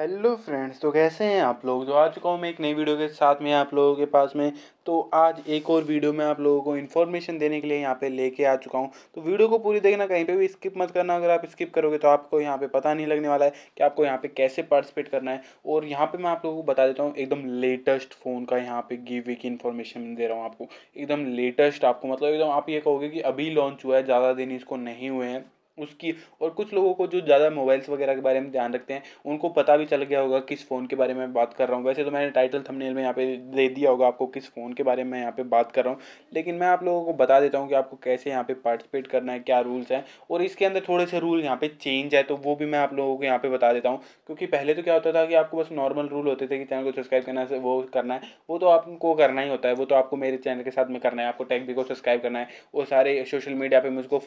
hello friends तो कैसे हैं आप लोग तो आ चुका हूँ मैं एक नई वीडियो के साथ में आप लोगों के पास में तो आज एक और वीडियो में आप लोगों को इन्फॉर्मेशन देने के लिए यहाँ पे लेके आ चुका हूँ तो वीडियो को पूरी देखना कहीं पे भी स्किप मत करना अगर आप स्किप करोगे तो आपको यहाँ पे पता नहीं लगने वाला है कि आपको यहाँ पे कैसे पार्टिसिपेट करना है और यहाँ पर मैं आप लोगों को बता देता हूँ एकदम लेटेस्ट फ़ोन का यहाँ पर गिव की इन्फॉर्मेशन दे रहा हूँ आपको एकदम लेटेस्ट आपको मतलब एकदम आप ये कहोगे कि अभी लॉन्च हुआ है ज़्यादा दिन इसको नहीं हुए हैं उसकी और कुछ लोगों को जो ज़्यादा मोबाइल्स वगैरह के बारे में ध्यान रखते हैं उनको पता भी चल गया होगा किस फ़ोन के बारे में बात कर रहा हूँ वैसे तो मैंने टाइटल थंबनेल में यहाँ पे दे दिया होगा आपको किस फ़ोन के बारे में यहाँ पे बात कर रहा हूँ लेकिन मैं आप लोगों को बता देता हूँ कि आपको कैसे यहाँ पे पार्टिसिपेट करना है क्या रूल्स हैं और इसके अंदर थोड़े से रूल यहाँ पे चेंज है तो वो भी मैं आप लोगों को यहाँ पर बता देता हूँ क्योंकि पहले तो क्या होता था कि आपको बस नॉर्मल रूल होते थे कि चैनल को सब्सक्राइब करना है वो करना है वो तो आपको करना ही होता है वो तो आपको मेरे चैनल के साथ में करना है आपको टैग भी को सब्सक्राइब करना है और सारे सोशल मीडिया पर मुझको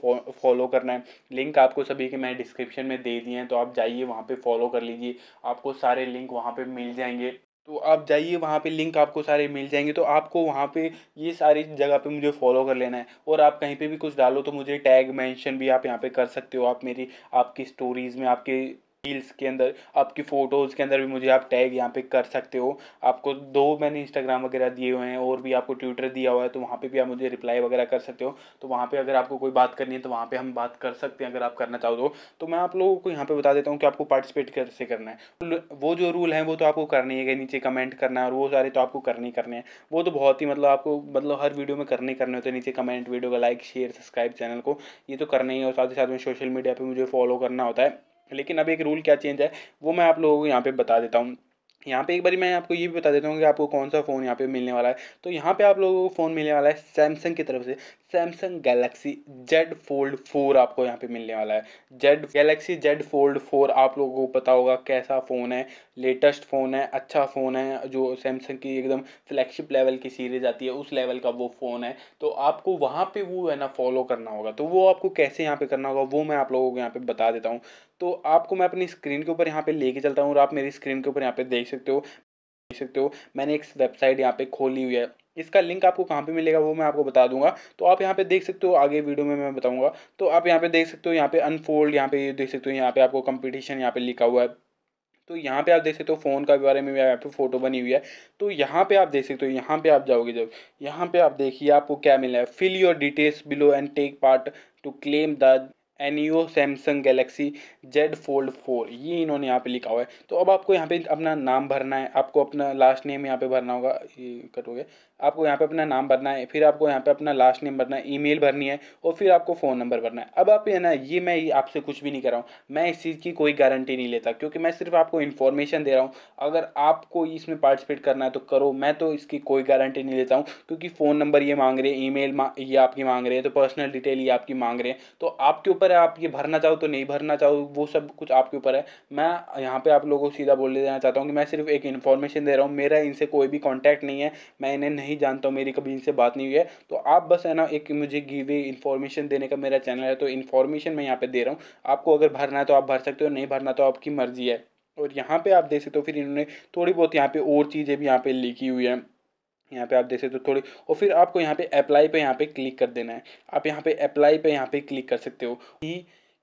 फॉलो करना है लिंक आपको सभी के मैं डिस्क्रिप्शन में दे दिए हैं तो आप जाइए वहाँ पर फॉलो कर लीजिए आपको सारे लिंक वहाँ पर मिल जाएंगे तो आप जाइए वहाँ पे लिंक आपको सारे मिल जाएंगे तो आपको वहाँ पे ये सारी जगह पे मुझे फॉलो कर लेना है और आप कहीं पे भी कुछ डालो तो मुझे टैग मेंशन भी आप यहाँ पे कर सकते हो आप मेरी आपकी स्टोरीज़ में आपके रील्स के अंदर आपकी फ़ोटोज़ के अंदर भी मुझे आप टैग यहाँ पे कर सकते हो आपको दो मैंने इंस्टाग्राम वगैरह दिए हुए हैं और भी आपको ट्विटर दिया हुआ है तो वहाँ पे भी आप मुझे रिप्लाई वगैरह कर सकते हो तो वहाँ पे अगर आपको कोई बात करनी है तो वहाँ पे हम बात कर सकते हैं अगर आप करना चाहो तो, तो मैं आप लोगों को यहाँ पे बता देता हूँ कि आपको पार्टिसिपेट कैसे करना है तो वो जो रूल है वो तो आपको ही है नीचे कमेंट करना है और वो सारे तो आपको करने ही करने हैं वो तो बहुत ही मतलब आपको मतलब हर वीडियो में करने करने होते हैं नीचे कमेंट वीडियो का लाइक शेयर सब्सक्राइब चैनल को ये तो करना ही है और साथ ही साथ में सोशल मीडिया पर मुझे फॉलो करना होता है लेकिन अब एक रूल क्या चेंज है वो मैं आप लोगों को यहाँ पे बता देता हूँ यहाँ पे एक बारी मैं आपको ये भी बता देता हूँ कि आपको कौन सा फ़ोन यहाँ पे मिलने वाला है तो यहाँ पे आप लोगों को फ़ोन मिलने वाला है सैमसंग की तरफ से Samsung Galaxy Z Fold four आपको यहाँ पे मिलने वाला है Z Galaxy Z Fold four आप लोगों को पता होगा कैसा फ़ोन है लेटेस्ट फ़ोन है अच्छा फ़ोन है जो सैमसंग की एकदम फ्लैगशिप लेवल की सीरीज आती है उस लेवल का वो फ़ोन है तो आपको वहाँ पे वो है ना फॉलो करना होगा तो वो आपको कैसे यहाँ पे करना होगा वो मैं आप लोगों को यहाँ पे बता देता हूँ तो आपको मैं अपनी स्क्रीन के ऊपर यहाँ पे लेके चलता हूँ और आप मेरी स्क्रीन के ऊपर यहाँ पे देख सकते हो देख सकते हो मैंने एक वेबसाइट यहाँ पे खोली हुई है इसका लिंक आपको कहाँ पे मिलेगा वो मैं आपको बता दूंगा तो आप यहाँ पे देख सकते हो आगे वीडियो में मैं बताऊंगा तो आप यहाँ पे देख सकते हो यहाँ पे अनफोल्ड यहाँ पे देख सकते हो यहाँ पे आपको कंपटीशन यहाँ पे लिखा हुआ है तो यहाँ पे आप देख सकते हो फ़ोन का बारे में यहाँ पे फोटो बनी हुई है तो यहाँ पे आप देख सकते हो यहाँ पे आप जाओगे जब यहाँ पे आप देखिए आपको क्या मिला है fill your details below and take part to claim the एनियो Samsung Galaxy Z Fold four ये इन्होंने यहाँ पे लिखा हुआ है तो अब आपको यहाँ पे अपना नाम भरना है आपको अपना लास्ट नेम यहाँ पे भरना होगा ये कट हो गया आपको यहाँ पे अपना नाम भरना है फिर आपको यहाँ पे अपना लास्ट नेम भरना है ईमेल भरनी है और फिर आपको फ़ोन नंबर भरना है अब आप है ना ये मैं आपसे कुछ भी नहीं कर रहा हूँ मैं इस चीज़ की कोई गारंटी नहीं लेता क्योंकि मैं सिर्फ आपको इन्फॉर्मेशन दे रहा हूँ अगर आपको इसमें पार्टिसिपेट करना है तो करो मैं तो इसकी कोई गारंटी नहीं लेता हूँ क्योंकि फ़ोन नंबर ये मांग रहे हैं ई मेल ये आपकी मांग रहे हैं तो पर्सनल डिटेल ये आपकी मांग रहे हैं तो आपके ऊपर ऊपर है आप ये भरना चाहो तो नहीं भरना चाहो वो सब कुछ आपके ऊपर है मैं यहाँ पे आप लोगों को सीधा बोल देना चाहता हूँ कि मैं सिर्फ एक इन्फॉर्मेशन दे रहा हूँ मेरा इनसे कोई भी कॉन्टैक्ट नहीं है मैं इन्हें नहीं जानता हूँ मेरी कभी इनसे बात नहीं हुई है तो आप बस है ना एक मुझे गिवे इन्फॉर्मेशन देने का मेरा चैनल है तो इन्फॉर्मेशन मैं यहाँ पर दे रहा हूँ आपको अगर भरना है तो आप भर सकते हो नहीं भरना तो आपकी मर्ज़ी है और यहाँ पे आप देख सकते हो फिर इन्होंने थोड़ी बहुत यहाँ पे और चीज़ें भी यहाँ पे लिखी हुई हैं यहाँ पे आप देख सकते हो थोड़ी और फिर आपको यहाँ पे अप्लाई पे यहाँ पे क्लिक कर देना है आप यहाँ पे अप्लाई पे यहाँ पे क्लिक कर सकते हो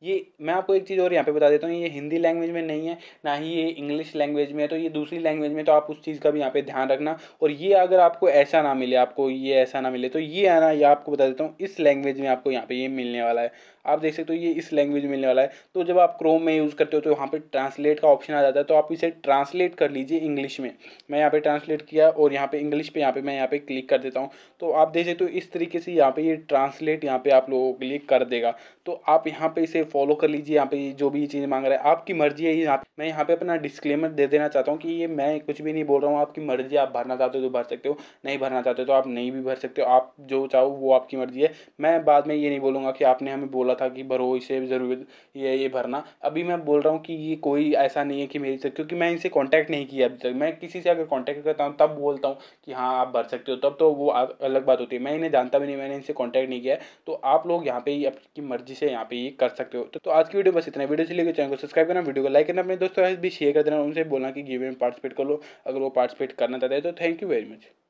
ये मैं आपको एक चीज़ और यहाँ पे बता देता हूँ ये हिंदी लैंग्वेज में नहीं है ना ही ये इंग्लिश लैंग्वेज में है तो ये दूसरी लैंग्वेज में तो आप उस चीज़ का भी यहाँ पे ध्यान रखना और ये अगर आपको ऐसा ना मिले आपको ये ऐसा ना मिले तो ये आना ये आपको बता देता हूँ इस लैंग्वेज में आपको यहाँ पे ये मिलने वाला है आप देख सकते हो ये इस लैंग्वेज मिलने वाला है तो जब आप क्रोम में यूज़ करते हो तो यहाँ पर ट्रांसलेट का ऑप्शन आ जाता है तो आप इसे ट्रांसलेट कर लीजिए इंग्लिश में मैं यहाँ पर ट्रांसलेट किया और यहाँ पर इंग्लिश पर यहाँ पर मैं यहाँ पर क्लिक कर देता हूँ तो आप देख सकते हो इस तरीके से यहाँ पर ये ट्रांसलेट यहाँ पर आप लोगों के लिए कर देगा तो आप यहाँ पर इसे फॉलो कर लीजिए यहाँ पर जो भी चीज़ मांग रहा है आपकी मर्जी है यहाँ मैं यहाँ पर अपना डिस्क्लेमर दे देना चाहता हूँ कि ये मैं कुछ भी नहीं बोल रहा हूँ आपकी मर्जी आप भरना चाहते हो तो भर सकते हो नहीं भरना चाहते हो तो आप नहीं भी भर सकते हो आप जो चाहो वो आपकी मर्जी है मैं बाद में ये नहीं बोलूँगा कि आपने हमें बोला बोला था कि भरो इसे ज़रूरत ये ये भरना अभी मैं बोल रहा हूँ कि ये कोई ऐसा नहीं है कि मेरी तक क्योंकि मैं इनसे कॉन्टैक्ट नहीं किया अभी तक मैं किसी से अगर कॉन्टैक्ट करता हूँ तब बोलता हूँ कि हाँ आप भर सकते हो तब तो वो अलग बात होती है मैं इन्हें जानता भी नहीं मैंने इनसे कॉन्टैक्ट नहीं किया तो आप लोग यहाँ पे ही आपकी मर्जी से यहाँ पे ये कर सकते हो तो, तो आज की वीडियो बस इतना वीडियो से लेकर तो चैनल को सब्सक्राइब करना वीडियो को लाइक करना अपने दोस्तों भी शेयर कर देना उनसे बोलना कि गेम में पार्टिसिपेट कर लो अगर वो पार्टिसिपेट करना चाहते हैं तो थैंक यू वेरी मच